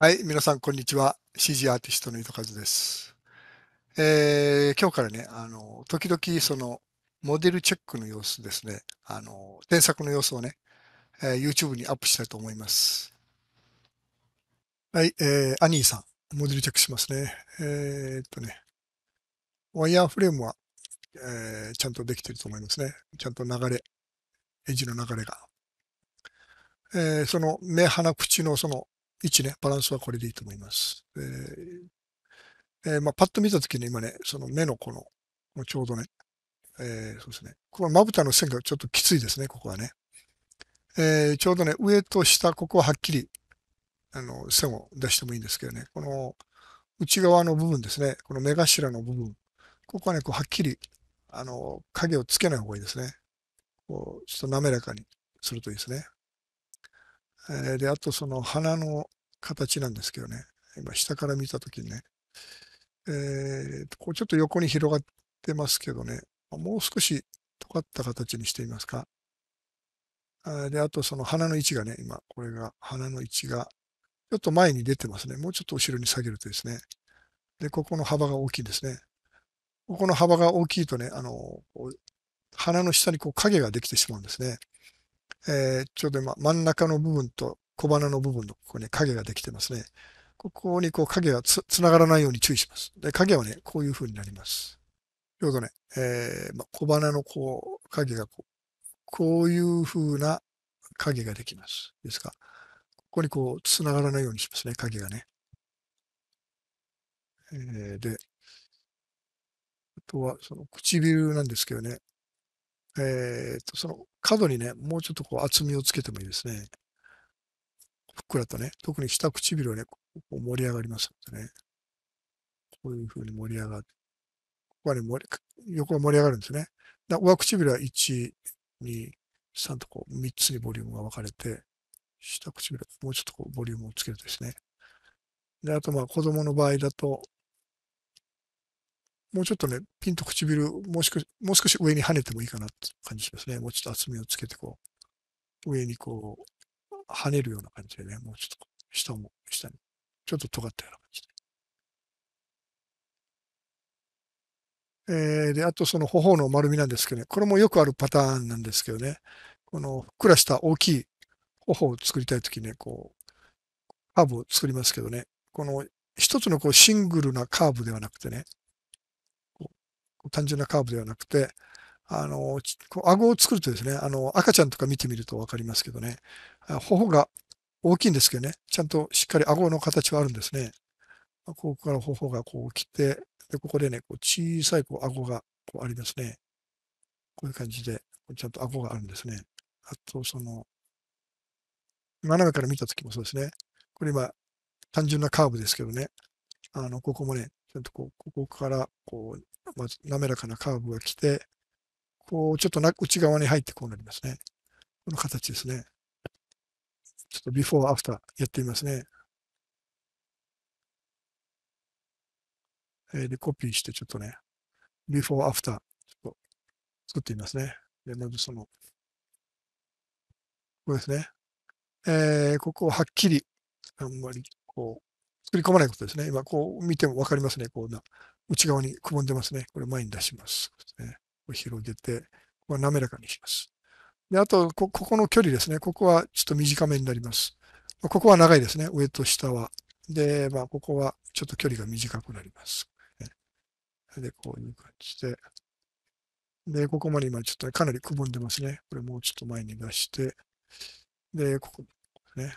はい、皆さん、こんにちは。CG アーティストの井戸和です。えー、今日からね、あの、時々、その、モデルチェックの様子ですね、あの、添削の様子をね、えー、YouTube にアップしたいと思います。はい、えー、アニーさん、モデルチェックしますね。えー、っとね、ワイヤーフレームは、えー、ちゃんとできてると思いますね。ちゃんと流れ、エッジの流れが。えー、その目、鼻、口のその位置ね、バランスはこれでいいと思います。えーえー、まあ、パッと見たときに今ね、その目のこの、このちょうどね、えー、そうですね。このまぶたの線がちょっときついですね、ここはね。えー、ちょうどね、上と下、ここははっきり、あの、線を出してもいいんですけどね、この内側の部分ですね、この目頭の部分、ここはね、こうはっきり、あの、影をつけない方がいいですね。こう、ちょっと滑らかにするといいですね。えー、で、あとその花の形なんですけどね、今下から見たときにね、えー、こうちょっと横に広がってますけどね、もう少し尖った形にしてみますか。で、あとその花の位置がね、今、これが、花の位置が、ちょっと前に出てますね。もうちょっと後ろに下げるとですね。で、ここの幅が大きいですね。ここの幅が大きいとね、あの、花の下にこう影ができてしまうんですね。えー、ちょうど今、真ん中の部分と小鼻の部分のここに影ができてますね。ここにこう影がつつながらないように注意します。で、影はね、こういう風になります。ちょうどね、えー、まあ、小鼻のこう、影がこう、こういう風な影ができます。ですか。ここにこう、つながらないようにしますね、影がね。えー、で、あとは、その唇なんですけどね、えー、と、その角にね、もうちょっとこう厚みをつけてもいいですね。ふっくらとね、特に下唇はね、ここ盛り上がりますのでね。こういう風に盛り上がって、ここはね、横が盛り上がるんですね。だ上唇は1、2、3とこう3つにボリュームが分かれて、下唇はもうちょっとこうボリュームをつけるとですね。で、あとまあ子供の場合だと、もうちょっとね、ピンと唇、もう少し、もう少し上に跳ねてもいいかなって感じしますね。もうちょっと厚みをつけて、こう、上にこう、跳ねるような感じでね、もうちょっと、下も、下に、ちょっと尖ったような感じで。えー、で、あとその頬の丸みなんですけどね、これもよくあるパターンなんですけどね、このふっくらした大きい頬を作りたいときね、こう、カーブを作りますけどね、この一つのこうシングルなカーブではなくてね、単純なカーブではなくて、あの、こう顎を作るとですね、あの、赤ちゃんとか見てみるとわかりますけどね、頬が大きいんですけどね、ちゃんとしっかり顎の形はあるんですね。ここから頬がこう来て、で、ここでね、こう小さいこう顎がこうありますね。こういう感じで、ちゃんと顎があるんですね。あと、その、斜めから見たときもそうですね。これ今、単純なカーブですけどね。あの、ここもね、ちゃんとこう、ここから、こう、まあ、滑らかなカーブが来て、こう、ちょっとな内側に入ってこうなりますね。この形ですね。ちょっとビフォーアフターやってみますね。えー、で、コピーしてちょっとね、ビフォーアフター、ちょっと作ってみますね。で、まずその、ここですね。えー、ここをはっきり、あんまりこう、作り込まないことですね。今、こう見ても分かりますね。こうな、内側にくぼんでますね。これ前に出します。ね、こ広げて、ここは滑らかにします。で、あとこ、ここの距離ですね。ここはちょっと短めになります。ここは長いですね。上と下は。で、まあ、ここはちょっと距離が短くなります。で、こういう感じで。で、ここまで今ちょっと、ね、かなりくぼんでますね。これもうちょっと前に出して。で、ここね。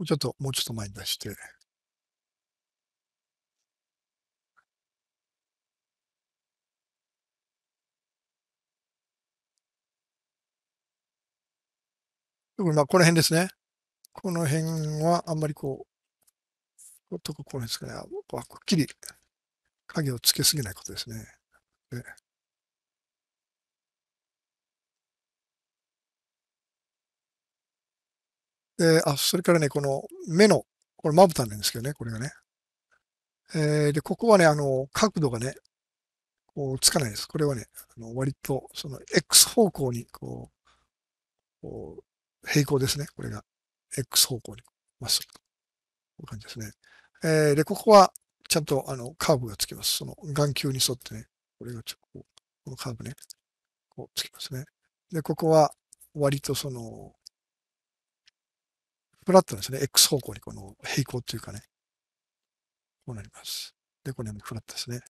うちょっと、もうちょっと前に出して。特にまあこの辺ですね。この辺はあんまりこう、特にこの辺ですかね。はっきり影をつけすぎないことですね。で、あ、それからね、この目の、これまぶたなんですけどね、これがね。えー、で、ここはね、あの、角度がね、こう、つかないです。これはね、あの割と、その、X 方向に、こう、こう平行ですね。これが、X 方向に、まっすぐこういう感じですね。えー、で、ここは、ちゃんと、あの、カーブがつきます。その、眼球に沿ってね、これがちょっと、このカーブね、こうつきますね。で、ここは、割とその、フラットですね。X 方向にこの平行というかね。こうなります。で、これもフラットですね。は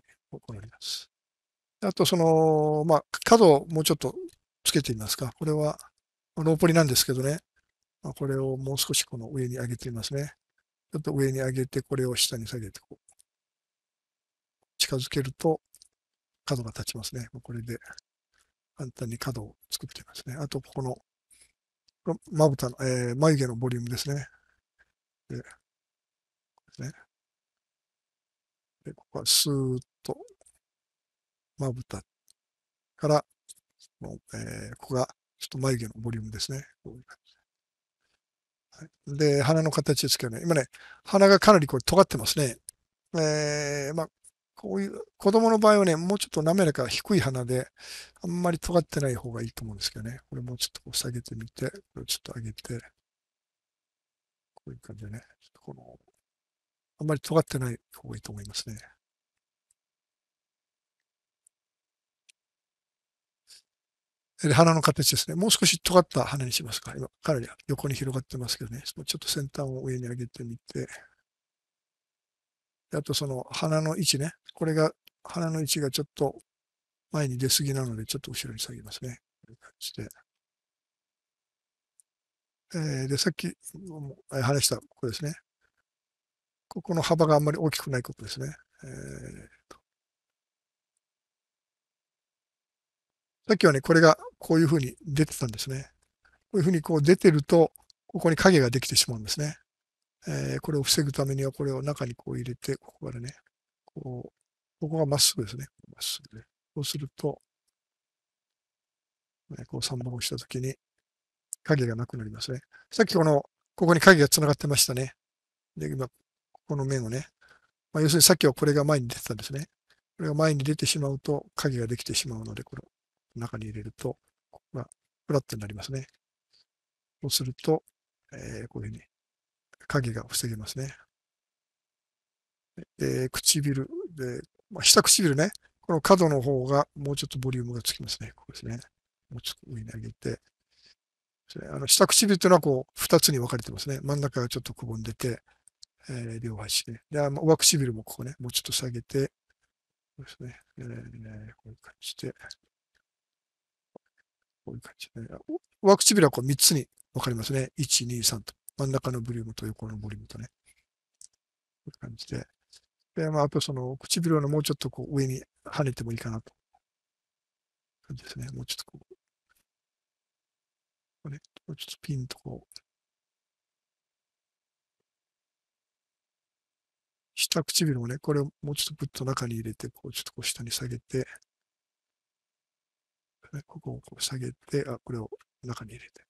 い、こうなります。あと、その、まあ、角をもうちょっとつけてみますか。これは、ローポリなんですけどね。まあ、これをもう少しこの上に上げてみますね。ちょっと上に上げて、これを下に下げて、こう。近づけると、角が立ちますね。これで、簡単に角を作っていますね。あと、ここのまぶたの、えー、眉毛のボリュームですね。で、ですね。で、ここはスーッと、まぶたから、のえー、ここがちょっと眉毛のボリュームですね。こういう感じで。はい、で、鼻の形ですけどね、今ね、鼻がかなりこう尖ってますね。えー、まあ、こういう、子供の場合はね、もうちょっと滑らか、低い鼻で、あんまり尖ってない方がいいと思うんですけどね。これもうちょっと下げてみて、これちょっと上げて、こういう感じでね、ちょっとこの、あんまり尖ってない方がいいと思いますね。で鼻の形ですね。もう少し尖った鼻にしますか。今、かなり横に広がってますけどね。ちょっと先端を上に上げてみて、あとその鼻の位置ね。これが、鼻の位置がちょっと前に出すぎなので、ちょっと後ろに下げますね。こういう感じで。えー、で、さっき話したここですね。ここの幅があんまり大きくないことですね。えー、とさっきはね、これがこういうふうに出てたんですね。こういうふうにこう出てると、ここに影ができてしまうんですね。えー、これを防ぐためには、これを中にこう入れて、ここからね、こう、ここがまっすぐですね。まっすぐで。そうすると、ね、こう3番を押したときに、影がなくなりますね。さっきこの、ここに影が繋がってましたね。で、今、ここの面をね、まあ、要するにさっきはこれが前に出てたんですね。これが前に出てしまうと、影ができてしまうので、これを中に入れると、ここがフラットになりますね。そうすると、えー、こういうふうに影が防げますね。えー、唇で、まあ、下唇ね、この角の方がもうちょっとボリュームがつきますね。ここですね。もうちょっと上に上げて。あの下唇というのはこう2つに分かれてますね。真ん中がちょっとくぼんでて、えー、両端で。で、上唇もここね、もうちょっと下げて、うですね。えー、こういう感じで。こういう感じで、上唇はこう3つに分かりますね。1、2、3と。真ん中のボリュームと横のボリュームとね。こういう感じで。で、まあ、あとその唇のもうちょっとこう上に跳ねてもいいかなと。感じですね。もうちょっとこう。これ、もうちょっとピンとこう。下唇もね、これをもうちょっとぐっと中に入れて、こうちょっとこう下に下げて、ここをこう下げて、あ、これを中に入れて。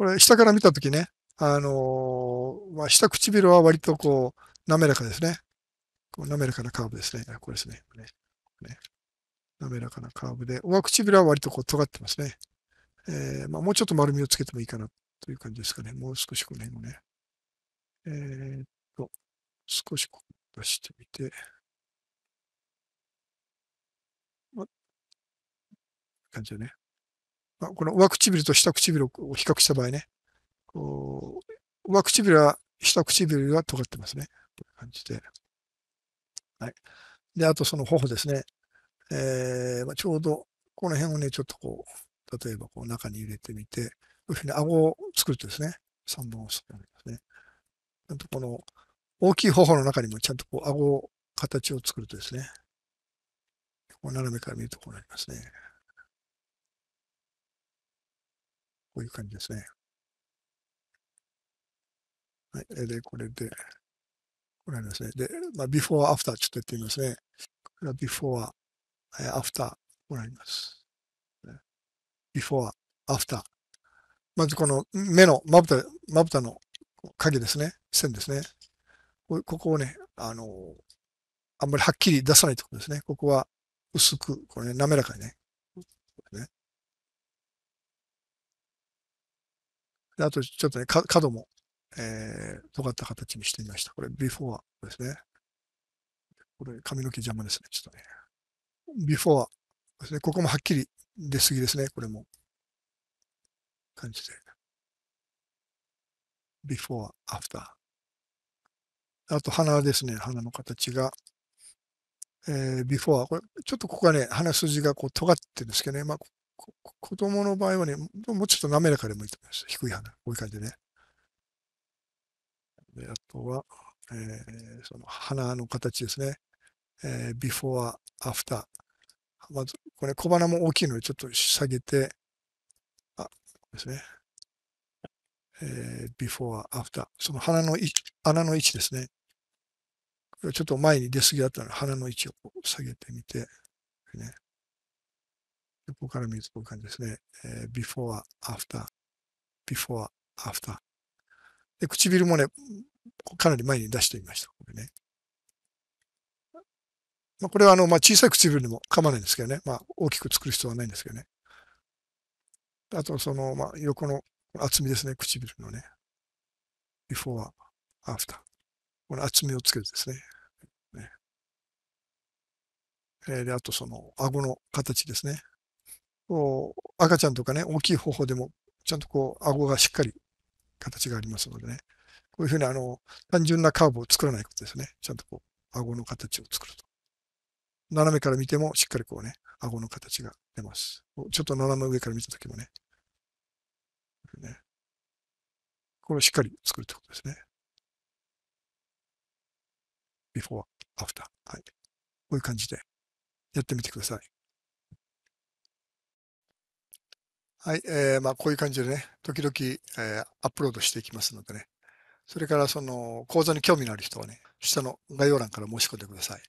これ下から見たときね、あのー、まあ、下唇は割とこう、滑らかですね。こう滑らかなカーブですね。これですね。ね滑らかなカーブで、上唇は割とこう尖ってますね。えー、まあ、もうちょっと丸みをつけてもいいかなという感じですかね。もう少しこの辺をね。えー、っと、少しこう出してみて。感じだね。まあ、この上唇と下唇を比較した場合ね、こう、上唇は下唇が尖ってますね。こういう感じで。はい。で、あとその頬ですね。えー、まあ、ちょうどこの辺をね、ちょっとこう、例えばこう中に入れてみて、こういうふうに顎を作るとですね、3本を作るんですね。あとこの大きい頬の中にもちゃんとこう顎を形を作るとですね、こう斜めから見るとこうなりますね。こういう感じですね。はい。で、これで、これですね。で、まあ、ビフォー、アフター、ちょっとやってみますね。これはビフォー、アフター、ご覧になります。ビフォー、アフター。まずこの目の、まぶた、まぶたの影ですね。線ですね。ここをね、あの、あんまりはっきり出さないところですね。ここは薄く、これ、ね、滑らかにね、であと、ちょっとね、角も、えー、尖った形にしてみました。これ、ビフォアですね。これ、髪の毛邪魔ですね。ちょっとね。ビフォアですね。ここもはっきり出すぎですね。これも。感じで。ビフォア、アフター。あと、鼻ですね。鼻の形が。えー、ビフォア。これ、ちょっとここはね、鼻筋がこう尖ってるんですけどね。まあ、子供の場合はね、もうちょっと滑らかでもいいと思います。低い花。こういう感じでね。であとは、えー、その花の形ですね。えー、before, after。まず、これ小花も大きいのでちょっと下げて、あ、ですね。えー、before, after。その花の穴の位置ですね。ちょっと前に出すぎだったので、花の位置を下げてみて、ね。ここからと、こうい感じですね。えー、before, after, before, after。で、唇もね、かなり前に出してみました。これね。まあ、これはあの、まあ、小さい唇でも噛まないんですけどね。まあ、大きく作る必要はないんですけどね。あと、その、まあ、横の厚みですね。唇のね。before, after。この厚みをつけるですね。ねえー、で、あとその、顎の形ですね。赤ちゃんとかね、大きい方法でも、ちゃんとこう、顎がしっかり形がありますのでね。こういうふうに、あの、単純なカーブを作らないことですね。ちゃんとこう、顎の形を作ると。斜めから見ても、しっかりこうね、顎の形が出ます。ちょっと斜め上から見たときもね。ね。これをしっかり作るってことですね。before, after. はい。こういう感じでやってみてください。はい、えー、まあ、こういう感じでね、時々、えー、アップロードしていきますのでね。それから、その、講座に興味のある人はね、下の概要欄から申し込んでください。